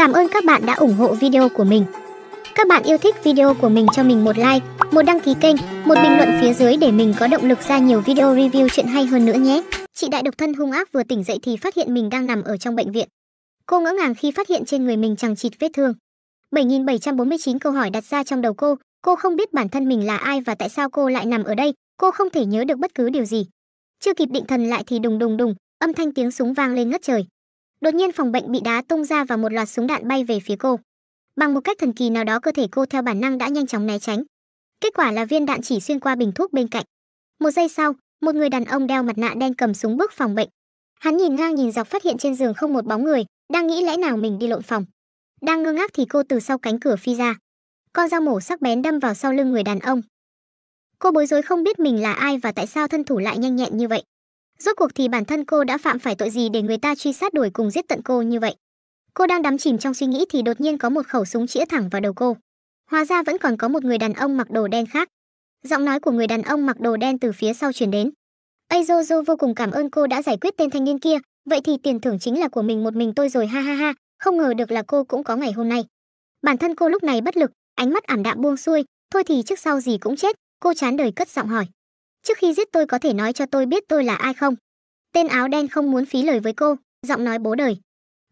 Cảm ơn các bạn đã ủng hộ video của mình. Các bạn yêu thích video của mình cho mình một like, một đăng ký kênh, một bình luận phía dưới để mình có động lực ra nhiều video review chuyện hay hơn nữa nhé. Chị đại độc thân hung ác vừa tỉnh dậy thì phát hiện mình đang nằm ở trong bệnh viện. Cô ngỡ ngàng khi phát hiện trên người mình chẳng chịt vết thương. 7749 câu hỏi đặt ra trong đầu cô, cô không biết bản thân mình là ai và tại sao cô lại nằm ở đây, cô không thể nhớ được bất cứ điều gì. Chưa kịp định thần lại thì đùng đùng đùng, âm thanh tiếng súng vang lên ngất trời. Đột nhiên phòng bệnh bị đá tung ra và một loạt súng đạn bay về phía cô. Bằng một cách thần kỳ nào đó cơ thể cô theo bản năng đã nhanh chóng né tránh. Kết quả là viên đạn chỉ xuyên qua bình thuốc bên cạnh. Một giây sau, một người đàn ông đeo mặt nạ đen cầm súng bước phòng bệnh. Hắn nhìn ngang nhìn dọc phát hiện trên giường không một bóng người, đang nghĩ lẽ nào mình đi lộn phòng. Đang ngơ ngác thì cô từ sau cánh cửa phi ra. Con dao mổ sắc bén đâm vào sau lưng người đàn ông. Cô bối rối không biết mình là ai và tại sao thân thủ lại nhanh nhẹn như vậy. Rốt cuộc thì bản thân cô đã phạm phải tội gì để người ta truy sát đuổi cùng giết tận cô như vậy? Cô đang đắm chìm trong suy nghĩ thì đột nhiên có một khẩu súng chĩa thẳng vào đầu cô. Hóa ra vẫn còn có một người đàn ông mặc đồ đen khác. Giọng nói của người đàn ông mặc đồ đen từ phía sau truyền đến. Aizozo vô cùng cảm ơn cô đã giải quyết tên thanh niên kia, vậy thì tiền thưởng chính là của mình một mình tôi rồi ha ha ha, không ngờ được là cô cũng có ngày hôm nay. Bản thân cô lúc này bất lực, ánh mắt ảm đạm buông xuôi, thôi thì trước sau gì cũng chết, cô chán đời cất giọng hỏi trước khi giết tôi có thể nói cho tôi biết tôi là ai không tên áo đen không muốn phí lời với cô giọng nói bố đời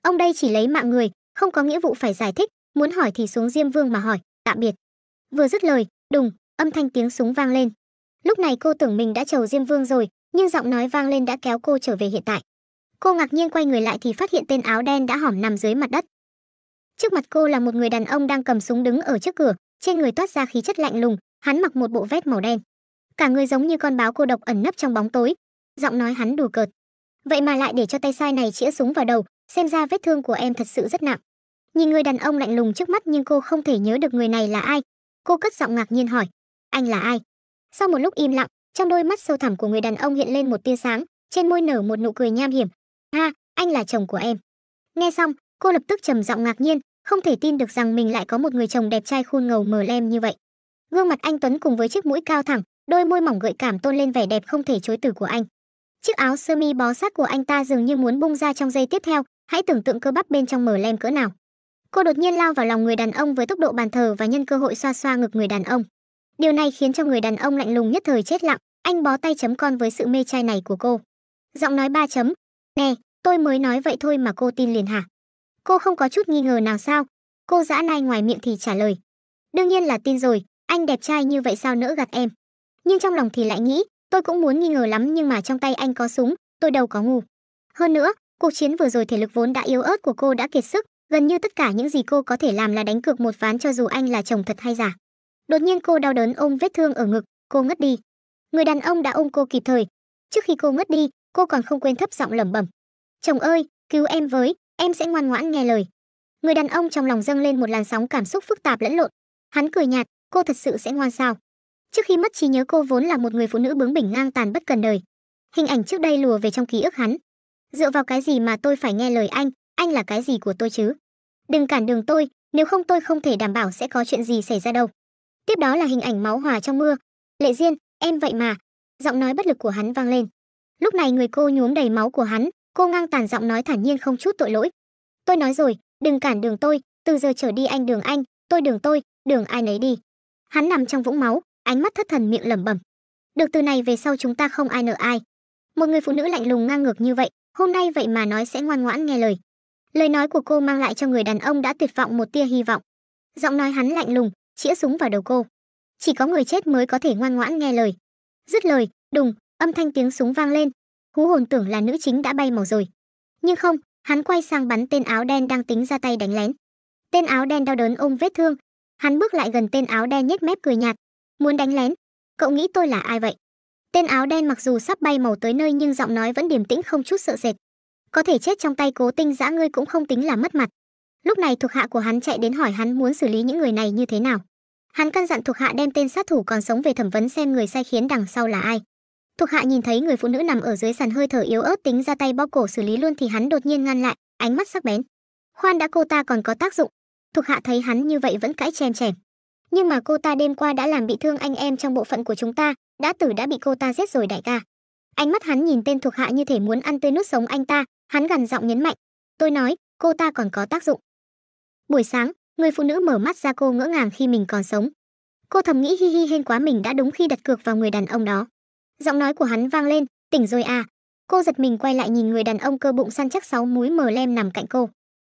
ông đây chỉ lấy mạng người không có nghĩa vụ phải giải thích muốn hỏi thì xuống diêm vương mà hỏi tạm biệt vừa dứt lời đùng âm thanh tiếng súng vang lên lúc này cô tưởng mình đã trầu diêm vương rồi nhưng giọng nói vang lên đã kéo cô trở về hiện tại cô ngạc nhiên quay người lại thì phát hiện tên áo đen đã hỏm nằm dưới mặt đất trước mặt cô là một người đàn ông đang cầm súng đứng ở trước cửa trên người toát ra khí chất lạnh lùng hắn mặc một bộ vest màu đen cả người giống như con báo cô độc ẩn nấp trong bóng tối giọng nói hắn đùa cợt vậy mà lại để cho tay sai này chĩa súng vào đầu xem ra vết thương của em thật sự rất nặng nhìn người đàn ông lạnh lùng trước mắt nhưng cô không thể nhớ được người này là ai cô cất giọng ngạc nhiên hỏi anh là ai sau một lúc im lặng trong đôi mắt sâu thẳm của người đàn ông hiện lên một tia sáng trên môi nở một nụ cười nham hiểm ha anh là chồng của em nghe xong cô lập tức trầm giọng ngạc nhiên không thể tin được rằng mình lại có một người chồng đẹp trai khôn ngầu mờ lem như vậy gương mặt anh tuấn cùng với chiếc mũi cao thẳng đôi môi mỏng gợi cảm tôn lên vẻ đẹp không thể chối từ của anh chiếc áo sơ mi bó sát của anh ta dường như muốn bung ra trong giây tiếp theo hãy tưởng tượng cơ bắp bên trong mở lem cỡ nào cô đột nhiên lao vào lòng người đàn ông với tốc độ bàn thờ và nhân cơ hội xoa xoa ngực người đàn ông điều này khiến cho người đàn ông lạnh lùng nhất thời chết lặng anh bó tay chấm con với sự mê trai này của cô giọng nói ba chấm nè tôi mới nói vậy thôi mà cô tin liền hả cô không có chút nghi ngờ nào sao cô dã nai ngoài miệng thì trả lời đương nhiên là tin rồi anh đẹp trai như vậy sao nỡ gạt em nhưng trong lòng thì lại nghĩ tôi cũng muốn nghi ngờ lắm nhưng mà trong tay anh có súng tôi đâu có ngu hơn nữa cuộc chiến vừa rồi thể lực vốn đã yếu ớt của cô đã kiệt sức gần như tất cả những gì cô có thể làm là đánh cược một ván cho dù anh là chồng thật hay giả đột nhiên cô đau đớn ôm vết thương ở ngực cô ngất đi người đàn ông đã ôm cô kịp thời trước khi cô ngất đi cô còn không quên thấp giọng lẩm bẩm chồng ơi cứu em với em sẽ ngoan ngoãn nghe lời người đàn ông trong lòng dâng lên một làn sóng cảm xúc phức tạp lẫn lộn hắn cười nhạt cô thật sự sẽ ngoan sao Trước khi mất trí nhớ cô vốn là một người phụ nữ bướng bỉnh ngang tàn bất cần đời. Hình ảnh trước đây lùa về trong ký ức hắn. Dựa vào cái gì mà tôi phải nghe lời anh, anh là cái gì của tôi chứ? Đừng cản đường tôi, nếu không tôi không thể đảm bảo sẽ có chuyện gì xảy ra đâu. Tiếp đó là hình ảnh máu hòa trong mưa. Lệ Diên, em vậy mà. Giọng nói bất lực của hắn vang lên. Lúc này người cô nhuốm đầy máu của hắn, cô ngang tàn giọng nói thản nhiên không chút tội lỗi. Tôi nói rồi, đừng cản đường tôi, từ giờ trở đi anh đường anh, tôi đường tôi, đường ai nấy đi. Hắn nằm trong vũng máu, ánh mắt thất thần miệng lẩm bẩm được từ này về sau chúng ta không ai nợ ai một người phụ nữ lạnh lùng ngang ngược như vậy hôm nay vậy mà nói sẽ ngoan ngoãn nghe lời lời nói của cô mang lại cho người đàn ông đã tuyệt vọng một tia hy vọng giọng nói hắn lạnh lùng chĩa súng vào đầu cô chỉ có người chết mới có thể ngoan ngoãn nghe lời dứt lời đùng âm thanh tiếng súng vang lên hú hồn tưởng là nữ chính đã bay màu rồi nhưng không hắn quay sang bắn tên áo đen đang tính ra tay đánh lén tên áo đen đau đớn ôm vết thương hắn bước lại gần tên áo đen nhếch mép cười nhạt Muốn đánh lén? Cậu nghĩ tôi là ai vậy? Tên áo đen mặc dù sắp bay màu tới nơi nhưng giọng nói vẫn điềm tĩnh không chút sợ sệt. Có thể chết trong tay cố tinh dã ngươi cũng không tính là mất mặt. Lúc này thuộc hạ của hắn chạy đến hỏi hắn muốn xử lý những người này như thế nào. Hắn căn dặn thuộc hạ đem tên sát thủ còn sống về thẩm vấn xem người sai khiến đằng sau là ai. Thuộc hạ nhìn thấy người phụ nữ nằm ở dưới sàn hơi thở yếu ớt tính ra tay bóp cổ xử lý luôn thì hắn đột nhiên ngăn lại, ánh mắt sắc bén. Khoan đã cô ta còn có tác dụng. Thuộc hạ thấy hắn như vậy vẫn cãi chèm chèm nhưng mà cô ta đêm qua đã làm bị thương anh em trong bộ phận của chúng ta đã tử đã bị cô ta giết rồi đại ca ánh mắt hắn nhìn tên thuộc hạ như thể muốn ăn tươi nuốt sống anh ta hắn gằn giọng nhấn mạnh tôi nói cô ta còn có tác dụng buổi sáng người phụ nữ mở mắt ra cô ngỡ ngàng khi mình còn sống cô thầm nghĩ hi hi hên quá mình đã đúng khi đặt cược vào người đàn ông đó giọng nói của hắn vang lên tỉnh rồi à cô giật mình quay lại nhìn người đàn ông cơ bụng săn chắc sáu múi mờ lem nằm cạnh cô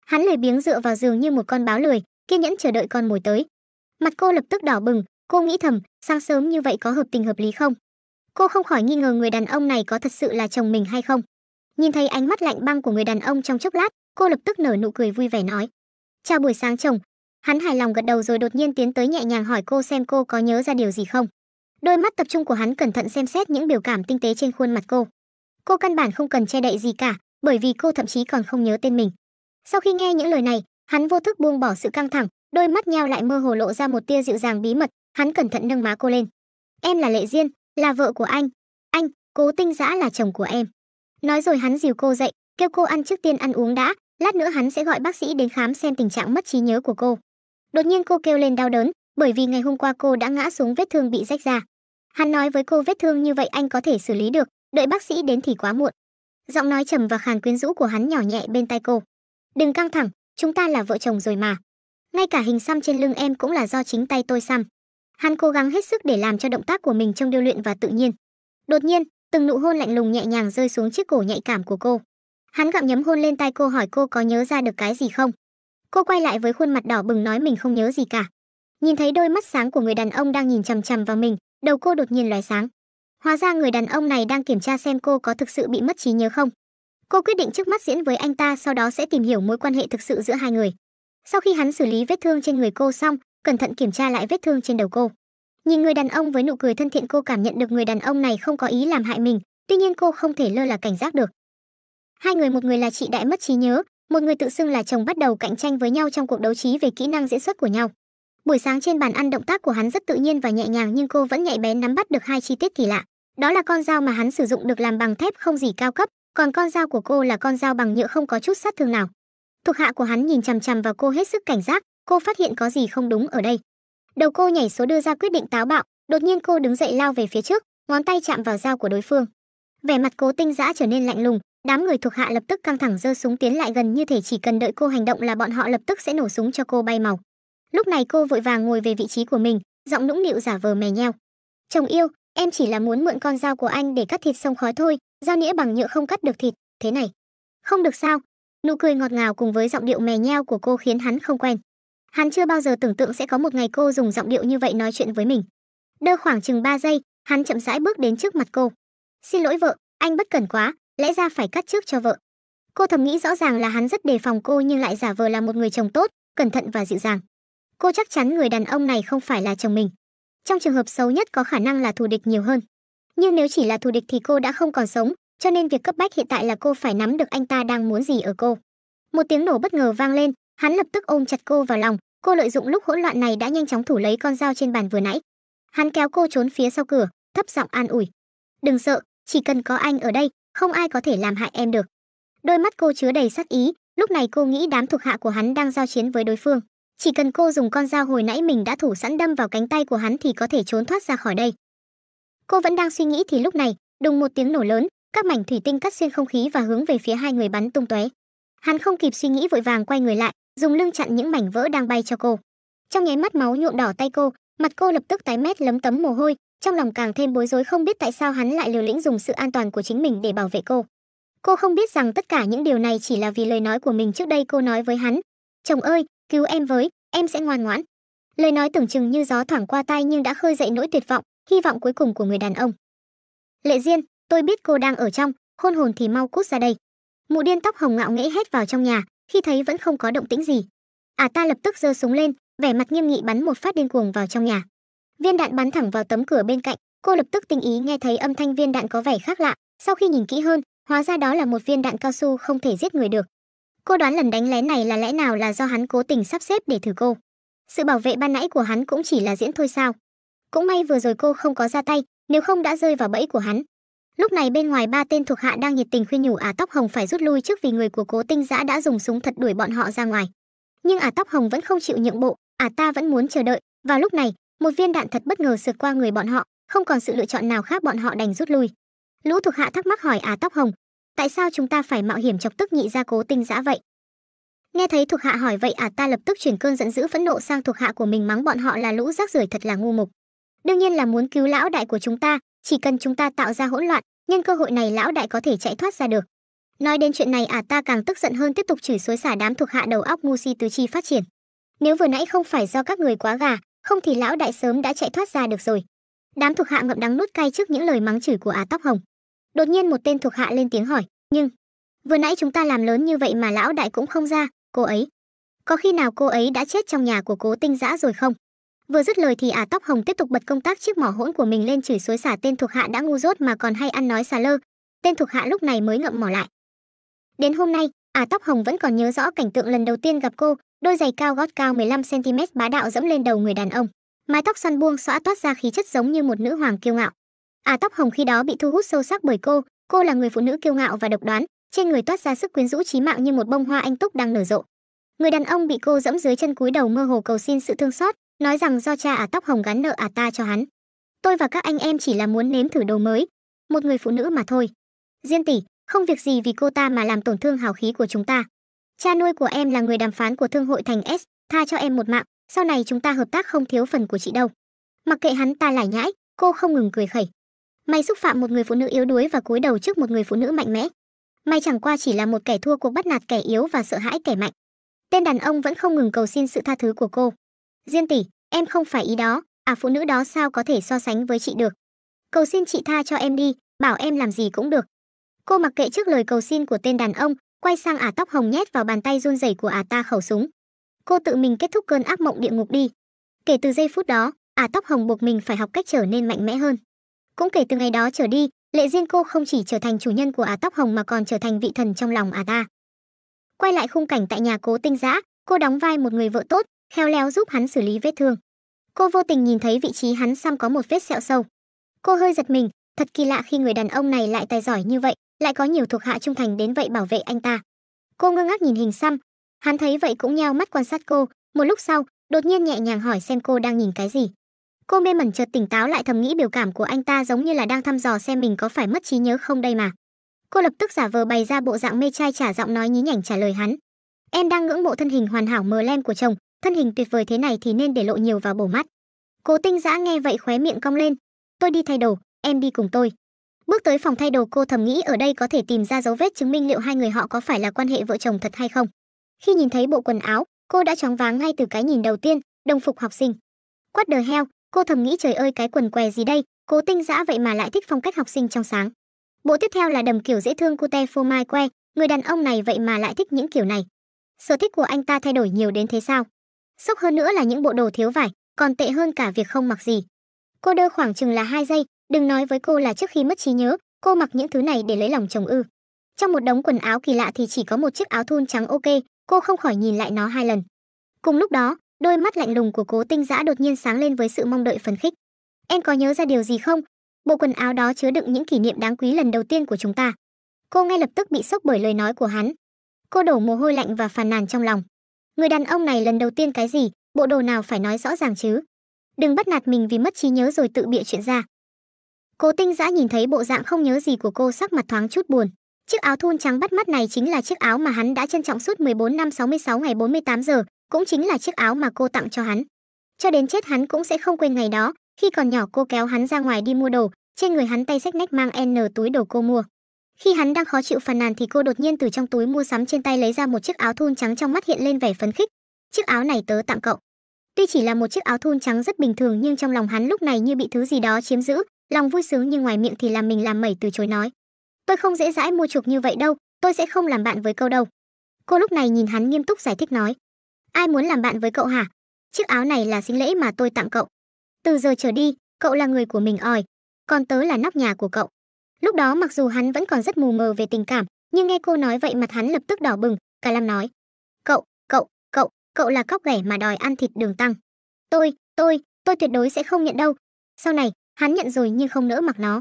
hắn lười biếng dựa vào giường như một con báo lười kiên nhẫn chờ đợi con mồi tới Mặt cô lập tức đỏ bừng, cô nghĩ thầm, sáng sớm như vậy có hợp tình hợp lý không? Cô không khỏi nghi ngờ người đàn ông này có thật sự là chồng mình hay không. Nhìn thấy ánh mắt lạnh băng của người đàn ông trong chốc lát, cô lập tức nở nụ cười vui vẻ nói. Chào buổi sáng chồng. Hắn hài lòng gật đầu rồi đột nhiên tiến tới nhẹ nhàng hỏi cô xem cô có nhớ ra điều gì không. Đôi mắt tập trung của hắn cẩn thận xem xét những biểu cảm tinh tế trên khuôn mặt cô. Cô căn bản không cần che đậy gì cả, bởi vì cô thậm chí còn không nhớ tên mình. Sau khi nghe những lời này, hắn vô thức buông bỏ sự căng thẳng, đôi mắt nheo lại mơ hồ lộ ra một tia dịu dàng bí mật hắn cẩn thận nâng má cô lên em là lệ diên là vợ của anh anh cố tinh giã là chồng của em nói rồi hắn dìu cô dậy kêu cô ăn trước tiên ăn uống đã lát nữa hắn sẽ gọi bác sĩ đến khám xem tình trạng mất trí nhớ của cô đột nhiên cô kêu lên đau đớn bởi vì ngày hôm qua cô đã ngã xuống vết thương bị rách ra hắn nói với cô vết thương như vậy anh có thể xử lý được đợi bác sĩ đến thì quá muộn giọng nói trầm và khàn quyến rũ của hắn nhỏ nhẹ bên tai cô đừng căng thẳng chúng ta là vợ chồng rồi mà ngay cả hình xăm trên lưng em cũng là do chính tay tôi xăm. Hắn cố gắng hết sức để làm cho động tác của mình trông điêu luyện và tự nhiên. Đột nhiên, từng nụ hôn lạnh lùng nhẹ nhàng rơi xuống chiếc cổ nhạy cảm của cô. Hắn gặm nhấm hôn lên tai cô hỏi cô có nhớ ra được cái gì không. Cô quay lại với khuôn mặt đỏ bừng nói mình không nhớ gì cả. Nhìn thấy đôi mắt sáng của người đàn ông đang nhìn chằm chằm vào mình, đầu cô đột nhiên lóe sáng. Hóa ra người đàn ông này đang kiểm tra xem cô có thực sự bị mất trí nhớ không. Cô quyết định trước mắt diễn với anh ta sau đó sẽ tìm hiểu mối quan hệ thực sự giữa hai người. Sau khi hắn xử lý vết thương trên người cô xong, cẩn thận kiểm tra lại vết thương trên đầu cô. Nhìn người đàn ông với nụ cười thân thiện cô cảm nhận được người đàn ông này không có ý làm hại mình, tuy nhiên cô không thể lơ là cảnh giác được. Hai người một người là chị đại mất trí nhớ, một người tự xưng là chồng bắt đầu cạnh tranh với nhau trong cuộc đấu trí về kỹ năng diễn xuất của nhau. Buổi sáng trên bàn ăn động tác của hắn rất tự nhiên và nhẹ nhàng nhưng cô vẫn nhạy bén nắm bắt được hai chi tiết kỳ lạ. Đó là con dao mà hắn sử dụng được làm bằng thép không gì cao cấp, còn con dao của cô là con dao bằng nhựa không có chút sát thương nào. Thuộc hạ của hắn nhìn chằm chằm vào cô hết sức cảnh giác, cô phát hiện có gì không đúng ở đây. Đầu cô nhảy số đưa ra quyết định táo bạo, đột nhiên cô đứng dậy lao về phía trước, ngón tay chạm vào dao của đối phương. Vẻ mặt Cố Tinh Dã trở nên lạnh lùng, đám người thuộc hạ lập tức căng thẳng giơ súng tiến lại gần như thể chỉ cần đợi cô hành động là bọn họ lập tức sẽ nổ súng cho cô bay màu. Lúc này cô vội vàng ngồi về vị trí của mình, giọng nũng nịu giả vờ mè nheo. "Chồng yêu, em chỉ là muốn mượn con dao của anh để cắt thịt sông khói thôi, dao nĩa bằng nhựa không cắt được thịt, thế này." "Không được sao, Nụ cười ngọt ngào cùng với giọng điệu mè nheo của cô khiến hắn không quen. Hắn chưa bao giờ tưởng tượng sẽ có một ngày cô dùng giọng điệu như vậy nói chuyện với mình. Đơ khoảng chừng 3 giây, hắn chậm rãi bước đến trước mặt cô. "Xin lỗi vợ, anh bất cẩn quá, lẽ ra phải cắt trước cho vợ." Cô thầm nghĩ rõ ràng là hắn rất đề phòng cô nhưng lại giả vờ là một người chồng tốt, cẩn thận và dịu dàng. Cô chắc chắn người đàn ông này không phải là chồng mình. Trong trường hợp xấu nhất có khả năng là thù địch nhiều hơn. Nhưng nếu chỉ là thù địch thì cô đã không còn sống, cho nên việc cấp bách hiện tại là cô phải nắm được anh ta đang muốn gì ở cô. Một tiếng nổ bất ngờ vang lên, hắn lập tức ôm chặt cô vào lòng, cô lợi dụng lúc hỗn loạn này đã nhanh chóng thủ lấy con dao trên bàn vừa nãy. Hắn kéo cô trốn phía sau cửa, thấp giọng an ủi. Đừng sợ, chỉ cần có anh ở đây, không ai có thể làm hại em được. Đôi mắt cô chứa đầy sắc ý, lúc này cô nghĩ đám thuộc hạ của hắn đang giao chiến với đối phương. Chỉ cần cô dùng con dao hồi nãy mình đã thủ sẵn đâm vào cánh tay của hắn thì có thể trốn thoát ra khỏi đây. Cô vẫn đang suy nghĩ thì lúc này, đùng một tiếng nổ lớn, các mảnh thủy tinh cắt xuyên không khí và hướng về phía hai người bắn tung tóe hắn không kịp suy nghĩ vội vàng quay người lại dùng lưng chặn những mảnh vỡ đang bay cho cô trong nháy mắt máu nhuộm đỏ tay cô mặt cô lập tức tái mét lấm tấm mồ hôi trong lòng càng thêm bối rối không biết tại sao hắn lại liều lĩnh dùng sự an toàn của chính mình để bảo vệ cô cô không biết rằng tất cả những điều này chỉ là vì lời nói của mình trước đây cô nói với hắn chồng ơi cứu em với em sẽ ngoan ngoãn lời nói tưởng chừng như gió thoảng qua tai nhưng đã khơi dậy nỗi tuyệt vọng hy vọng cuối cùng của người đàn ông lệ diên tôi biết cô đang ở trong hôn hồn thì mau cút ra đây mụ điên tóc hồng ngạo nghễ hét vào trong nhà khi thấy vẫn không có động tĩnh gì ả à ta lập tức giơ súng lên vẻ mặt nghiêm nghị bắn một phát điên cuồng vào trong nhà viên đạn bắn thẳng vào tấm cửa bên cạnh cô lập tức tinh ý nghe thấy âm thanh viên đạn có vẻ khác lạ sau khi nhìn kỹ hơn hóa ra đó là một viên đạn cao su không thể giết người được cô đoán lần đánh lén này là lẽ nào là do hắn cố tình sắp xếp để thử cô sự bảo vệ ban nãy của hắn cũng chỉ là diễn thôi sao cũng may vừa rồi cô không có ra tay nếu không đã rơi vào bẫy của hắn lúc này bên ngoài ba tên thuộc hạ đang nhiệt tình khuyên nhủ ả tóc hồng phải rút lui trước vì người của cố tinh giã đã dùng súng thật đuổi bọn họ ra ngoài nhưng ả tóc hồng vẫn không chịu nhượng bộ ả ta vẫn muốn chờ đợi và lúc này một viên đạn thật bất ngờ sượt qua người bọn họ không còn sự lựa chọn nào khác bọn họ đành rút lui lũ thuộc hạ thắc mắc hỏi ả tóc hồng tại sao chúng ta phải mạo hiểm chọc tức nhị gia cố tinh giã vậy nghe thấy thuộc hạ hỏi vậy ả ta lập tức chuyển cơn giận dữ phẫn nộ sang thuộc hạ của mình mắng bọn họ là lũ rác rưởi thật là ngu mục đương nhiên là muốn cứu lão đại của chúng ta chỉ cần chúng ta tạo ra hỗn loạn nhân cơ hội này lão đại có thể chạy thoát ra được nói đến chuyện này à ta càng tức giận hơn tiếp tục chửi xối xả đám thuộc hạ đầu óc ngu si tứ chi phát triển nếu vừa nãy không phải do các người quá gà không thì lão đại sớm đã chạy thoát ra được rồi đám thuộc hạ ngậm đắng nuốt cay trước những lời mắng chửi của à tóc hồng đột nhiên một tên thuộc hạ lên tiếng hỏi nhưng vừa nãy chúng ta làm lớn như vậy mà lão đại cũng không ra cô ấy có khi nào cô ấy đã chết trong nhà của cố tinh giã rồi không Vừa dứt lời thì ả à tóc hồng tiếp tục bật công tác chiếc mỏ hỗn của mình lên chửi suối xả tên thuộc hạ đã ngu dốt mà còn hay ăn nói xà lơ. Tên thuộc hạ lúc này mới ngậm mỏ lại. Đến hôm nay, ả à tóc hồng vẫn còn nhớ rõ cảnh tượng lần đầu tiên gặp cô, đôi giày cao gót cao 15cm bá đạo dẫm lên đầu người đàn ông. Mái tóc xoăn buông xõa toát ra khí chất giống như một nữ hoàng kiêu ngạo. Ả à tóc hồng khi đó bị thu hút sâu sắc bởi cô, cô là người phụ nữ kiêu ngạo và độc đoán, trên người toát ra sức quyến rũ trí mạng như một bông hoa anh túc đang nở rộ. Người đàn ông bị cô dẫm dưới chân cúi đầu mơ hồ cầu xin sự thương xót, nói rằng do cha ả à tóc hồng gắn nợ ả à ta cho hắn. Tôi và các anh em chỉ là muốn nếm thử đồ mới, một người phụ nữ mà thôi. Diên tỷ, không việc gì vì cô ta mà làm tổn thương hào khí của chúng ta. Cha nuôi của em là người đàm phán của thương hội Thành S, tha cho em một mạng, sau này chúng ta hợp tác không thiếu phần của chị đâu. Mặc kệ hắn ta lải nhãi, cô không ngừng cười khẩy. Mày xúc phạm một người phụ nữ yếu đuối và cúi đầu trước một người phụ nữ mạnh mẽ. Mày chẳng qua chỉ là một kẻ thua cuộc bắt nạt kẻ yếu và sợ hãi kẻ mạnh. Tên đàn ông vẫn không ngừng cầu xin sự tha thứ của cô. Diên tỷ, em không phải ý đó, à phụ nữ đó sao có thể so sánh với chị được. Cầu xin chị tha cho em đi, bảo em làm gì cũng được. Cô mặc kệ trước lời cầu xin của tên đàn ông, quay sang ả tóc hồng nhét vào bàn tay run rẩy của ả ta khẩu súng. Cô tự mình kết thúc cơn ác mộng địa ngục đi. Kể từ giây phút đó, ả tóc hồng buộc mình phải học cách trở nên mạnh mẽ hơn. Cũng kể từ ngày đó trở đi, Lệ Diên cô không chỉ trở thành chủ nhân của ả tóc hồng mà còn trở thành vị thần trong lòng ả ta. Quay lại khung cảnh tại nhà cố tinh giã, cô đóng vai một người vợ tốt, khéo léo giúp hắn xử lý vết thương. Cô vô tình nhìn thấy vị trí hắn xăm có một vết sẹo sâu. Cô hơi giật mình, thật kỳ lạ khi người đàn ông này lại tài giỏi như vậy, lại có nhiều thuộc hạ trung thành đến vậy bảo vệ anh ta. Cô ngơ ngác nhìn hình xăm, hắn thấy vậy cũng nheo mắt quan sát cô, một lúc sau, đột nhiên nhẹ nhàng hỏi xem cô đang nhìn cái gì. Cô mê mẩn chợt tỉnh táo lại thầm nghĩ biểu cảm của anh ta giống như là đang thăm dò xem mình có phải mất trí nhớ không đây mà. Cô lập tức giả vờ bày ra bộ dạng mê trai trả giọng nói nhí nhảnh trả lời hắn. Em đang ngưỡng mộ thân hình hoàn hảo mờ lem của chồng, thân hình tuyệt vời thế này thì nên để lộ nhiều vào bổ mắt. Cố Tinh Dã nghe vậy khóe miệng cong lên, "Tôi đi thay đồ, em đi cùng tôi." Bước tới phòng thay đồ cô thầm nghĩ ở đây có thể tìm ra dấu vết chứng minh liệu hai người họ có phải là quan hệ vợ chồng thật hay không. Khi nhìn thấy bộ quần áo, cô đã choáng váng ngay từ cái nhìn đầu tiên, đồng phục học sinh. Quát đờ heo, cô thầm nghĩ trời ơi cái quần què gì đây, cố tinh dã vậy mà lại thích phong cách học sinh trong sáng. Bộ tiếp theo là đầm kiểu dễ thương cute phô mai que, người đàn ông này vậy mà lại thích những kiểu này. Sở thích của anh ta thay đổi nhiều đến thế sao? Sốc hơn nữa là những bộ đồ thiếu vải, còn tệ hơn cả việc không mặc gì. Cô đơ khoảng chừng là 2 giây, đừng nói với cô là trước khi mất trí nhớ, cô mặc những thứ này để lấy lòng chồng ư. Trong một đống quần áo kỳ lạ thì chỉ có một chiếc áo thun trắng ok, cô không khỏi nhìn lại nó hai lần. Cùng lúc đó, đôi mắt lạnh lùng của cố tinh giã đột nhiên sáng lên với sự mong đợi phấn khích. Em có nhớ ra điều gì không? Bộ quần áo đó chứa đựng những kỷ niệm đáng quý lần đầu tiên của chúng ta. Cô ngay lập tức bị sốc bởi lời nói của hắn. Cô đổ mồ hôi lạnh và phàn nàn trong lòng người đàn ông này lần đầu tiên cái gì bộ đồ nào phải nói rõ ràng chứ đừng bắt nạt mình vì mất trí nhớ rồi tự bịa chuyện ra cố tinh giã nhìn thấy bộ dạng không nhớ gì của cô sắc mặt thoáng chút buồn chiếc áo thun trắng bắt mắt này chính là chiếc áo mà hắn đã trân trọng suốt 14 năm 66 ngày 48 giờ cũng chính là chiếc áo mà cô tặng cho hắn cho đến chết hắn cũng sẽ không quên ngày đó khi còn nhỏ cô kéo hắn ra ngoài đi mua đồ trên người hắn tay sách nách mang n túi đồ cô mua khi hắn đang khó chịu phàn nàn thì cô đột nhiên từ trong túi mua sắm trên tay lấy ra một chiếc áo thun trắng trong mắt hiện lên vẻ phấn khích. Chiếc áo này tớ tặng cậu. Tuy chỉ là một chiếc áo thun trắng rất bình thường nhưng trong lòng hắn lúc này như bị thứ gì đó chiếm giữ, lòng vui sướng nhưng ngoài miệng thì làm mình làm mẩy từ chối nói. Tôi không dễ dãi mua chuộc như vậy đâu, tôi sẽ không làm bạn với cậu đâu. Cô lúc này nhìn hắn nghiêm túc giải thích nói. Ai muốn làm bạn với cậu hả? Chiếc áo này là sinh lễ mà tôi tặng cậu. Từ giờ trở đi, cậu là người của mình ỏi, còn tớ là nóc nhà của cậu lúc đó mặc dù hắn vẫn còn rất mù mờ về tình cảm nhưng nghe cô nói vậy mặt hắn lập tức đỏ bừng cả làm nói cậu cậu cậu cậu là cóc ghẻ mà đòi ăn thịt đường tăng tôi tôi tôi tuyệt đối sẽ không nhận đâu sau này hắn nhận rồi nhưng không nỡ mặc nó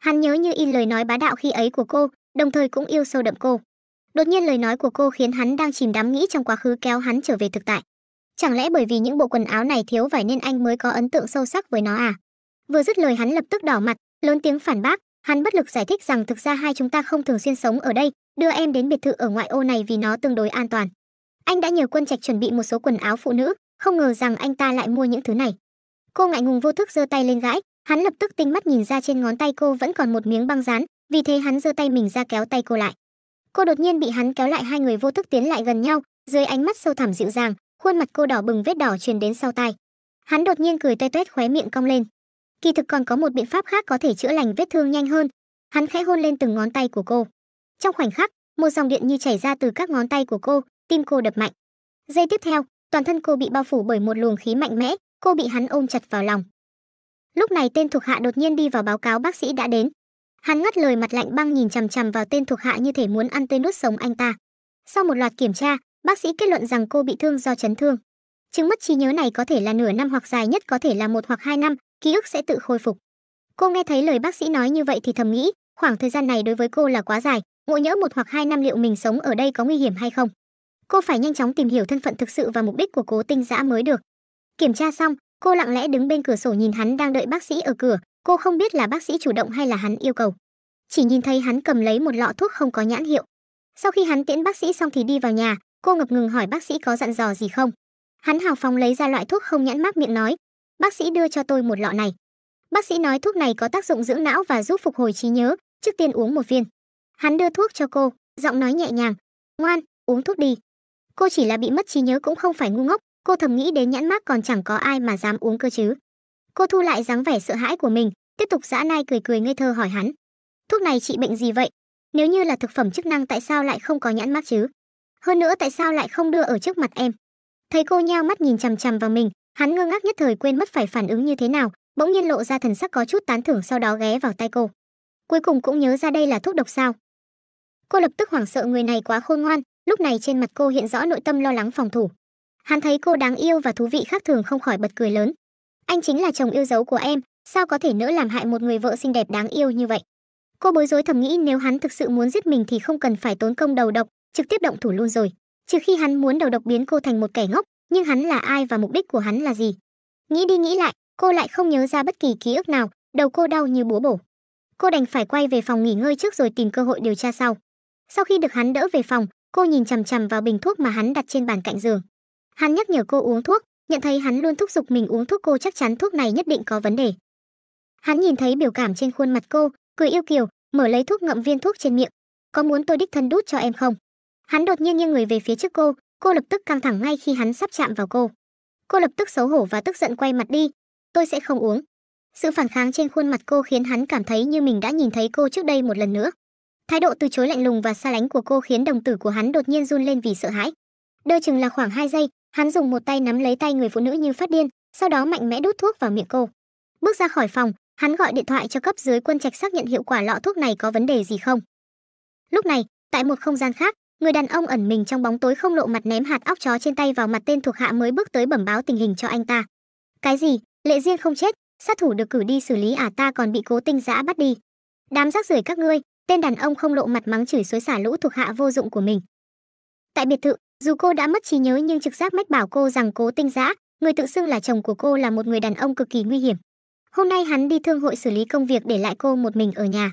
hắn nhớ như in lời nói bá đạo khi ấy của cô đồng thời cũng yêu sâu đậm cô đột nhiên lời nói của cô khiến hắn đang chìm đắm nghĩ trong quá khứ kéo hắn trở về thực tại chẳng lẽ bởi vì những bộ quần áo này thiếu vải nên anh mới có ấn tượng sâu sắc với nó à vừa dứt lời hắn lập tức đỏ mặt lớn tiếng phản bác Hắn bất lực giải thích rằng thực ra hai chúng ta không thường xuyên sống ở đây, đưa em đến biệt thự ở ngoại ô này vì nó tương đối an toàn. Anh đã nhờ quân trạch chuẩn bị một số quần áo phụ nữ, không ngờ rằng anh ta lại mua những thứ này. Cô ngại ngùng vô thức giơ tay lên gãi, hắn lập tức tinh mắt nhìn ra trên ngón tay cô vẫn còn một miếng băng dán, vì thế hắn giơ tay mình ra kéo tay cô lại. Cô đột nhiên bị hắn kéo lại hai người vô thức tiến lại gần nhau, dưới ánh mắt sâu thẳm dịu dàng, khuôn mặt cô đỏ bừng vết đỏ truyền đến sau tai. Hắn đột nhiên cười toe toét khóe miệng cong lên, kỳ thực còn có một biện pháp khác có thể chữa lành vết thương nhanh hơn hắn khẽ hôn lên từng ngón tay của cô trong khoảnh khắc một dòng điện như chảy ra từ các ngón tay của cô tim cô đập mạnh giây tiếp theo toàn thân cô bị bao phủ bởi một luồng khí mạnh mẽ cô bị hắn ôm chặt vào lòng lúc này tên thuộc hạ đột nhiên đi vào báo cáo bác sĩ đã đến hắn ngắt lời mặt lạnh băng nhìn chằm chằm vào tên thuộc hạ như thể muốn ăn tươi nuốt sống anh ta sau một loạt kiểm tra bác sĩ kết luận rằng cô bị thương do chấn thương chứng mất trí nhớ này có thể là nửa năm hoặc dài nhất có thể là một hoặc hai năm ký ức sẽ tự khôi phục. Cô nghe thấy lời bác sĩ nói như vậy thì thầm nghĩ, khoảng thời gian này đối với cô là quá dài, ngộ nhỡ một hoặc hai năm liệu mình sống ở đây có nguy hiểm hay không. Cô phải nhanh chóng tìm hiểu thân phận thực sự và mục đích của cố tinh giã mới được. Kiểm tra xong, cô lặng lẽ đứng bên cửa sổ nhìn hắn đang đợi bác sĩ ở cửa, cô không biết là bác sĩ chủ động hay là hắn yêu cầu. Chỉ nhìn thấy hắn cầm lấy một lọ thuốc không có nhãn hiệu. Sau khi hắn tiễn bác sĩ xong thì đi vào nhà, cô ngập ngừng hỏi bác sĩ có dặn dò gì không. Hắn hào phóng lấy ra loại thuốc không nhãn mát miệng nói, bác sĩ đưa cho tôi một lọ này. Bác sĩ nói thuốc này có tác dụng dưỡng não và giúp phục hồi trí nhớ, trước tiên uống một viên. Hắn đưa thuốc cho cô, giọng nói nhẹ nhàng, "Ngoan, uống thuốc đi." Cô chỉ là bị mất trí nhớ cũng không phải ngu ngốc, cô thầm nghĩ đến nhãn mác còn chẳng có ai mà dám uống cơ chứ. Cô thu lại dáng vẻ sợ hãi của mình, tiếp tục dã nai cười cười ngây thơ hỏi hắn, "Thuốc này trị bệnh gì vậy? Nếu như là thực phẩm chức năng tại sao lại không có nhãn mác chứ? Hơn nữa tại sao lại không đưa ở trước mặt em?" Thấy cô nheo mắt nhìn chằm chằm vào mình, hắn ngơ ngác nhất thời quên mất phải phản ứng như thế nào bỗng nhiên lộ ra thần sắc có chút tán thưởng sau đó ghé vào tay cô cuối cùng cũng nhớ ra đây là thuốc độc sao cô lập tức hoảng sợ người này quá khôn ngoan lúc này trên mặt cô hiện rõ nội tâm lo lắng phòng thủ hắn thấy cô đáng yêu và thú vị khác thường không khỏi bật cười lớn anh chính là chồng yêu dấu của em sao có thể nỡ làm hại một người vợ xinh đẹp đáng yêu như vậy cô bối rối thầm nghĩ nếu hắn thực sự muốn giết mình thì không cần phải tốn công đầu độc trực tiếp động thủ luôn rồi trừ khi hắn muốn đầu độc biến cô thành một kẻ ngốc nhưng hắn là ai và mục đích của hắn là gì? Nghĩ đi nghĩ lại, cô lại không nhớ ra bất kỳ ký ức nào, đầu cô đau như búa bổ. Cô đành phải quay về phòng nghỉ ngơi trước rồi tìm cơ hội điều tra sau. Sau khi được hắn đỡ về phòng, cô nhìn chằm chằm vào bình thuốc mà hắn đặt trên bàn cạnh giường. Hắn nhắc nhở cô uống thuốc, nhận thấy hắn luôn thúc giục mình uống thuốc cô chắc chắn thuốc này nhất định có vấn đề. Hắn nhìn thấy biểu cảm trên khuôn mặt cô, cười yêu kiều, mở lấy thuốc ngậm viên thuốc trên miệng. Có muốn tôi đích thân đút cho em không? Hắn đột nhiên nghiêng người về phía trước cô, Cô lập tức căng thẳng ngay khi hắn sắp chạm vào cô. Cô lập tức xấu hổ và tức giận quay mặt đi. Tôi sẽ không uống. Sự phản kháng trên khuôn mặt cô khiến hắn cảm thấy như mình đã nhìn thấy cô trước đây một lần nữa. Thái độ từ chối lạnh lùng và xa lánh của cô khiến đồng tử của hắn đột nhiên run lên vì sợ hãi. Đơ chừng là khoảng 2 giây, hắn dùng một tay nắm lấy tay người phụ nữ như phát điên, sau đó mạnh mẽ đút thuốc vào miệng cô. Bước ra khỏi phòng, hắn gọi điện thoại cho cấp dưới quân trạch xác nhận hiệu quả lọ thuốc này có vấn đề gì không. Lúc này, tại một không gian khác, người đàn ông ẩn mình trong bóng tối không lộ mặt ném hạt óc chó trên tay vào mặt tên thuộc hạ mới bước tới bẩm báo tình hình cho anh ta cái gì lệ duyên không chết sát thủ được cử đi xử lý à ta còn bị cố tinh giã bắt đi đám rác rưởi các ngươi tên đàn ông không lộ mặt mắng chửi xối xả lũ thuộc hạ vô dụng của mình tại biệt thự dù cô đã mất trí nhớ nhưng trực giác mách bảo cô rằng cố tinh giã người tự xưng là chồng của cô là một người đàn ông cực kỳ nguy hiểm hôm nay hắn đi thương hội xử lý công việc để lại cô một mình ở nhà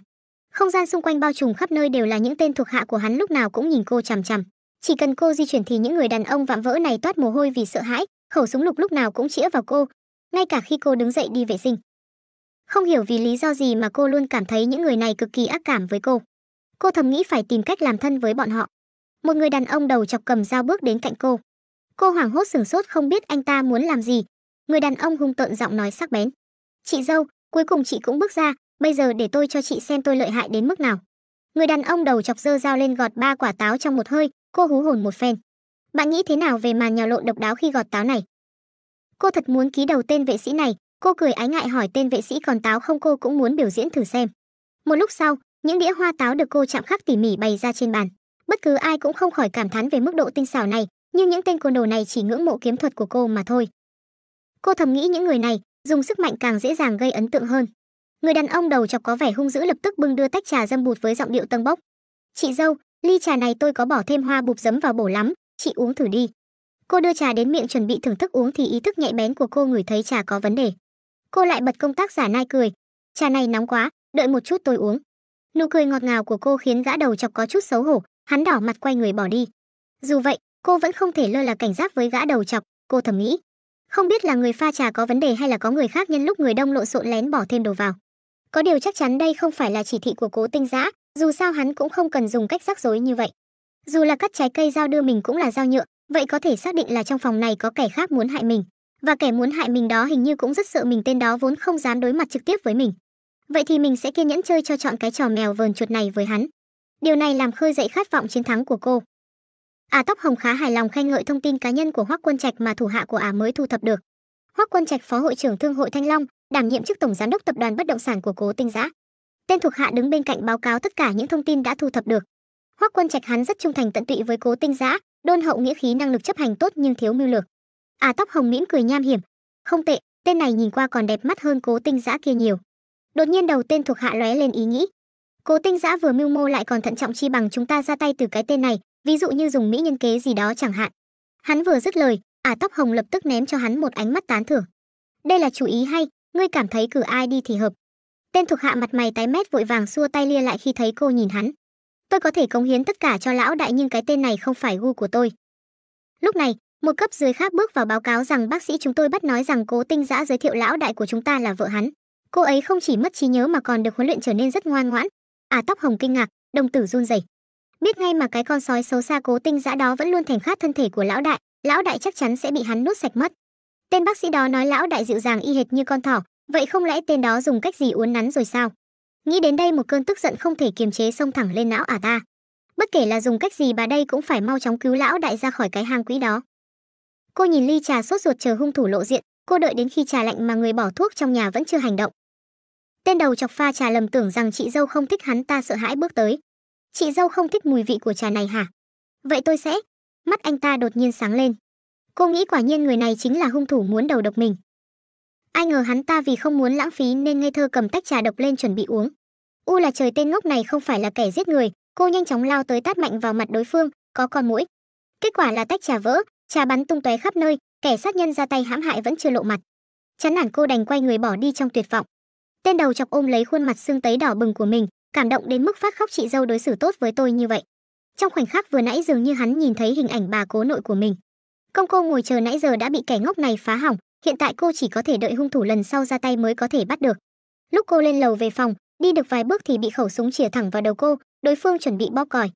không gian xung quanh bao trùm khắp nơi đều là những tên thuộc hạ của hắn lúc nào cũng nhìn cô chằm chằm. Chỉ cần cô di chuyển thì những người đàn ông vạm vỡ này toát mồ hôi vì sợ hãi, khẩu súng lục lúc nào cũng chĩa vào cô, ngay cả khi cô đứng dậy đi vệ sinh. Không hiểu vì lý do gì mà cô luôn cảm thấy những người này cực kỳ ác cảm với cô. Cô thầm nghĩ phải tìm cách làm thân với bọn họ. Một người đàn ông đầu chọc cầm dao bước đến cạnh cô. Cô hoảng hốt sửng sốt không biết anh ta muốn làm gì. Người đàn ông hung tợn giọng nói sắc bén. Chị dâu, cuối cùng chị cũng bước ra, bây giờ để tôi cho chị xem tôi lợi hại đến mức nào người đàn ông đầu chọc dơ dao lên gọt ba quả táo trong một hơi cô hú hồn một phen bạn nghĩ thế nào về màn nhào lộn độc đáo khi gọt táo này cô thật muốn ký đầu tên vệ sĩ này cô cười ái ngại hỏi tên vệ sĩ còn táo không cô cũng muốn biểu diễn thử xem một lúc sau những đĩa hoa táo được cô chạm khắc tỉ mỉ bày ra trên bàn bất cứ ai cũng không khỏi cảm thán về mức độ tinh xảo này nhưng những tên côn đồ này chỉ ngưỡng mộ kiếm thuật của cô mà thôi cô thầm nghĩ những người này dùng sức mạnh càng dễ dàng gây ấn tượng hơn người đàn ông đầu chọc có vẻ hung dữ lập tức bưng đưa tách trà dâm bụt với giọng điệu tâng bốc chị dâu ly trà này tôi có bỏ thêm hoa bụp giấm vào bổ lắm chị uống thử đi cô đưa trà đến miệng chuẩn bị thưởng thức uống thì ý thức nhạy bén của cô ngửi thấy trà có vấn đề cô lại bật công tác giả nai cười trà này nóng quá đợi một chút tôi uống nụ cười ngọt ngào của cô khiến gã đầu chọc có chút xấu hổ hắn đỏ mặt quay người bỏ đi dù vậy cô vẫn không thể lơ là cảnh giác với gã đầu chọc cô thầm nghĩ không biết là người pha trà có vấn đề hay là có người khác nhân lúc người đông lộn xộn lén bỏ thêm đồ vào có điều chắc chắn đây không phải là chỉ thị của cố tinh giã dù sao hắn cũng không cần dùng cách rắc rối như vậy dù là cắt trái cây dao đưa mình cũng là dao nhựa vậy có thể xác định là trong phòng này có kẻ khác muốn hại mình và kẻ muốn hại mình đó hình như cũng rất sợ mình tên đó vốn không dám đối mặt trực tiếp với mình vậy thì mình sẽ kiên nhẫn chơi cho chọn cái trò mèo vờn chuột này với hắn điều này làm khơi dậy khát vọng chiến thắng của cô à, tóc hồng khá hài lòng khen ngợi thông tin cá nhân của hoắc quân trạch mà thủ hạ của ả mới thu thập được Hoắc Quân Trạch phó hội trưởng Thương hội Thanh Long, đảm nhiệm chức tổng giám đốc tập đoàn bất động sản của Cố Tinh Giã. Tên thuộc hạ đứng bên cạnh báo cáo tất cả những thông tin đã thu thập được. Hoắc Quân Trạch hắn rất trung thành tận tụy với Cố Tinh Giã, đôn hậu nghĩa khí năng lực chấp hành tốt nhưng thiếu mưu lược. À tóc hồng mỉm cười nham hiểm, không tệ, tên này nhìn qua còn đẹp mắt hơn Cố Tinh Giã kia nhiều. Đột nhiên đầu tên thuộc hạ lóe lên ý nghĩ. Cố Tinh Giã vừa mưu mô lại còn thận trọng chi bằng chúng ta ra tay từ cái tên này, ví dụ như dùng mỹ nhân kế gì đó chẳng hạn. Hắn vừa dứt lời, à, tóc hồng lập tức ném cho hắn một ánh mắt tán thưởng đây là chủ ý hay ngươi cảm thấy cử ai đi thì hợp tên thuộc hạ mặt mày tái mét vội vàng xua tay lia lại khi thấy cô nhìn hắn tôi có thể cống hiến tất cả cho lão đại nhưng cái tên này không phải gu của tôi lúc này một cấp dưới khác bước vào báo cáo rằng bác sĩ chúng tôi bắt nói rằng cố tinh giã giới thiệu lão đại của chúng ta là vợ hắn cô ấy không chỉ mất trí nhớ mà còn được huấn luyện trở nên rất ngoan ngoãn à tóc hồng kinh ngạc đồng tử run rẩy biết ngay mà cái con sói xấu xa cố tinh giã đó vẫn luôn thèm khát thân thể của lão đại lão đại chắc chắn sẽ bị hắn nuốt sạch mất tên bác sĩ đó nói lão đại dịu dàng y hệt như con thỏ vậy không lẽ tên đó dùng cách gì uốn nắn rồi sao nghĩ đến đây một cơn tức giận không thể kiềm chế xông thẳng lên não à ta bất kể là dùng cách gì bà đây cũng phải mau chóng cứu lão đại ra khỏi cái hang quỷ đó cô nhìn ly trà sốt ruột chờ hung thủ lộ diện cô đợi đến khi trà lạnh mà người bỏ thuốc trong nhà vẫn chưa hành động tên đầu chọc pha trà lầm tưởng rằng chị dâu không thích hắn ta sợ hãi bước tới chị dâu không thích mùi vị của trà này hả vậy tôi sẽ mắt anh ta đột nhiên sáng lên. Cô nghĩ quả nhiên người này chính là hung thủ muốn đầu độc mình. Ai ngờ hắn ta vì không muốn lãng phí nên ngây thơ cầm tách trà độc lên chuẩn bị uống. U là trời tên ngốc này không phải là kẻ giết người, cô nhanh chóng lao tới tát mạnh vào mặt đối phương, có con mũi. Kết quả là tách trà vỡ, trà bắn tung tóe khắp nơi, kẻ sát nhân ra tay hãm hại vẫn chưa lộ mặt. Chán nản cô đành quay người bỏ đi trong tuyệt vọng. Tên đầu chọc ôm lấy khuôn mặt xương tấy đỏ bừng của mình, cảm động đến mức phát khóc chị dâu đối xử tốt với tôi như vậy trong khoảnh khắc vừa nãy dường như hắn nhìn thấy hình ảnh bà cố nội của mình công cô ngồi chờ nãy giờ đã bị kẻ ngốc này phá hỏng hiện tại cô chỉ có thể đợi hung thủ lần sau ra tay mới có thể bắt được lúc cô lên lầu về phòng đi được vài bước thì bị khẩu súng chìa thẳng vào đầu cô đối phương chuẩn bị bóp còi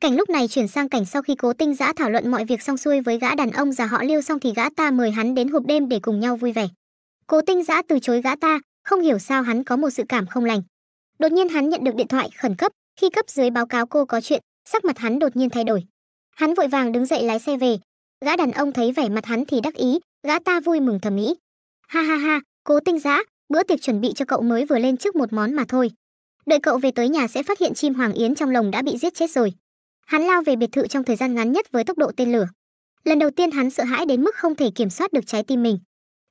cảnh lúc này chuyển sang cảnh sau khi cố tinh giã thảo luận mọi việc xong xuôi với gã đàn ông già họ liêu xong thì gã ta mời hắn đến hộp đêm để cùng nhau vui vẻ cố tinh giã từ chối gã ta không hiểu sao hắn có một sự cảm không lành đột nhiên hắn nhận được điện thoại khẩn cấp khi cấp dưới báo cáo cô có chuyện Sắc mặt hắn đột nhiên thay đổi. Hắn vội vàng đứng dậy lái xe về. Gã đàn ông thấy vẻ mặt hắn thì đắc ý, gã ta vui mừng thầm nghĩ. Ha ha ha, cố tinh giã, bữa tiệc chuẩn bị cho cậu mới vừa lên trước một món mà thôi. Đợi cậu về tới nhà sẽ phát hiện chim hoàng yến trong lồng đã bị giết chết rồi. Hắn lao về biệt thự trong thời gian ngắn nhất với tốc độ tên lửa. Lần đầu tiên hắn sợ hãi đến mức không thể kiểm soát được trái tim mình.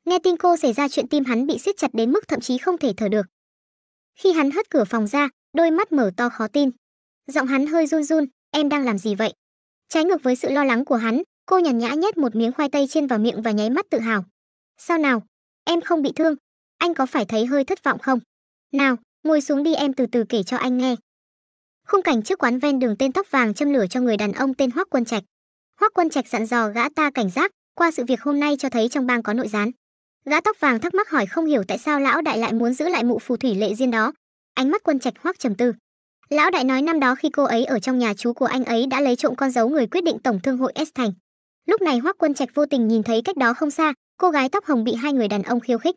Nghe tin cô xảy ra chuyện tim hắn bị siết chặt đến mức thậm chí không thể thở được. Khi hắn hất cửa phòng ra, đôi mắt mở to khó tin. Giọng hắn hơi run run, em đang làm gì vậy? Trái ngược với sự lo lắng của hắn, cô nhàn nhã nhét một miếng khoai tây trên vào miệng và nháy mắt tự hào. Sao nào? Em không bị thương. Anh có phải thấy hơi thất vọng không? Nào, ngồi xuống đi em từ từ kể cho anh nghe. Khung cảnh trước quán ven đường tên tóc vàng châm lửa cho người đàn ông tên Hoắc Quân Trạch. Hoắc Quân Trạch dặn dò gã ta cảnh giác, qua sự việc hôm nay cho thấy trong bang có nội gián. Gã tóc vàng thắc mắc hỏi không hiểu tại sao lão đại lại muốn giữ lại mụ phù thủy lệ diên đó. Ánh mắt Quân Trạch Hoắc trầm tư, Lão đại nói năm đó khi cô ấy ở trong nhà chú của anh ấy đã lấy trộm con dấu người quyết định tổng thương hội S Thành. Lúc này Hoắc Quân Trạch vô tình nhìn thấy cách đó không xa, cô gái tóc hồng bị hai người đàn ông khiêu khích,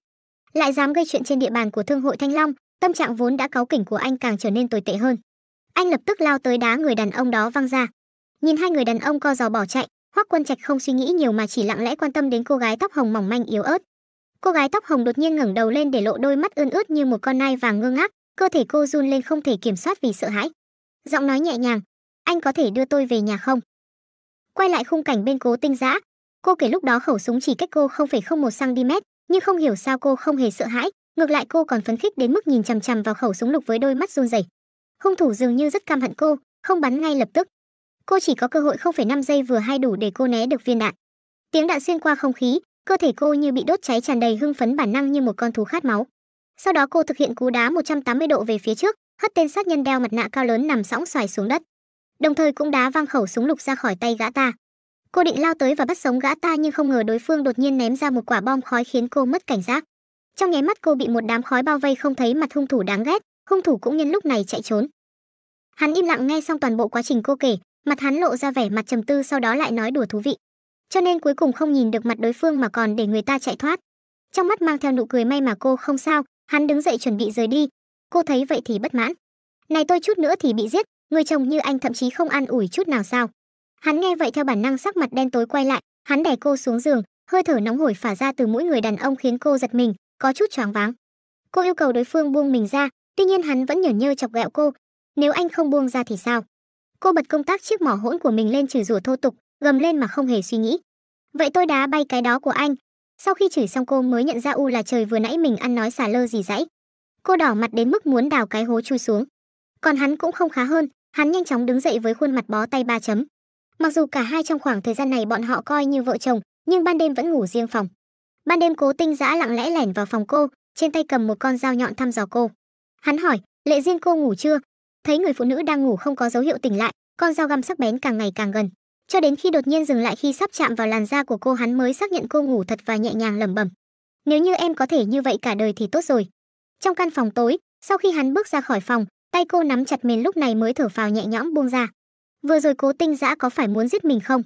lại dám gây chuyện trên địa bàn của thương hội Thanh Long, tâm trạng vốn đã cáu kỉnh của anh càng trở nên tồi tệ hơn. Anh lập tức lao tới đá người đàn ông đó văng ra. Nhìn hai người đàn ông co giò bỏ chạy, Hoắc Quân Trạch không suy nghĩ nhiều mà chỉ lặng lẽ quan tâm đến cô gái tóc hồng mỏng manh yếu ớt. Cô gái tóc hồng đột nhiên ngẩng đầu lên để lộ đôi mắt ươn ướt như một con nai vàng ngơ ngác, cơ thể cô run lên không thể kiểm soát vì sợ hãi giọng nói nhẹ nhàng anh có thể đưa tôi về nhà không quay lại khung cảnh bên cố tinh giã cô kể lúc đó khẩu súng chỉ cách cô 0,01 cm nhưng không hiểu sao cô không hề sợ hãi ngược lại cô còn phấn khích đến mức nhìn chằm chằm vào khẩu súng lục với đôi mắt run rẩy hung thủ dường như rất căm hận cô không bắn ngay lập tức cô chỉ có cơ hội 0,5 giây vừa hay đủ để cô né được viên đạn tiếng đạn xuyên qua không khí cơ thể cô như bị đốt cháy tràn đầy hưng phấn bản năng như một con thú khát máu sau đó cô thực hiện cú đá 180 độ về phía trước, hất tên sát nhân đeo mặt nạ cao lớn nằm sõng xoài xuống đất. Đồng thời cũng đá văng khẩu súng lục ra khỏi tay gã ta. Cô định lao tới và bắt sống gã ta nhưng không ngờ đối phương đột nhiên ném ra một quả bom khói khiến cô mất cảnh giác. Trong nháy mắt cô bị một đám khói bao vây không thấy mặt hung thủ đáng ghét, hung thủ cũng nhân lúc này chạy trốn. Hắn im lặng nghe xong toàn bộ quá trình cô kể, mặt hắn lộ ra vẻ mặt trầm tư sau đó lại nói đùa thú vị. Cho nên cuối cùng không nhìn được mặt đối phương mà còn để người ta chạy thoát. Trong mắt mang theo nụ cười may mà cô không sao, Hắn đứng dậy chuẩn bị rời đi. Cô thấy vậy thì bất mãn. Này tôi chút nữa thì bị giết, người chồng như anh thậm chí không an ủi chút nào sao. Hắn nghe vậy theo bản năng sắc mặt đen tối quay lại, hắn đè cô xuống giường, hơi thở nóng hổi phả ra từ mũi người đàn ông khiến cô giật mình, có chút choáng váng. Cô yêu cầu đối phương buông mình ra, tuy nhiên hắn vẫn nhởn nhơ chọc ghẹo cô. Nếu anh không buông ra thì sao? Cô bật công tác chiếc mỏ hỗn của mình lên trừ rủa thô tục, gầm lên mà không hề suy nghĩ. Vậy tôi đá bay cái đó của anh, sau khi chửi xong cô mới nhận ra U là trời vừa nãy mình ăn nói xà lơ gì dãy. Cô đỏ mặt đến mức muốn đào cái hố chui xuống. Còn hắn cũng không khá hơn, hắn nhanh chóng đứng dậy với khuôn mặt bó tay ba chấm. Mặc dù cả hai trong khoảng thời gian này bọn họ coi như vợ chồng, nhưng ban đêm vẫn ngủ riêng phòng. Ban đêm cố tinh giã lặng lẽ lẻn vào phòng cô, trên tay cầm một con dao nhọn thăm dò cô. Hắn hỏi, lệ riêng cô ngủ chưa? Thấy người phụ nữ đang ngủ không có dấu hiệu tỉnh lại, con dao găm sắc bén càng ngày càng gần cho đến khi đột nhiên dừng lại khi sắp chạm vào làn da của cô hắn mới xác nhận cô ngủ thật và nhẹ nhàng lẩm bẩm nếu như em có thể như vậy cả đời thì tốt rồi trong căn phòng tối sau khi hắn bước ra khỏi phòng tay cô nắm chặt mền lúc này mới thở phào nhẹ nhõm buông ra vừa rồi cố tinh giã có phải muốn giết mình không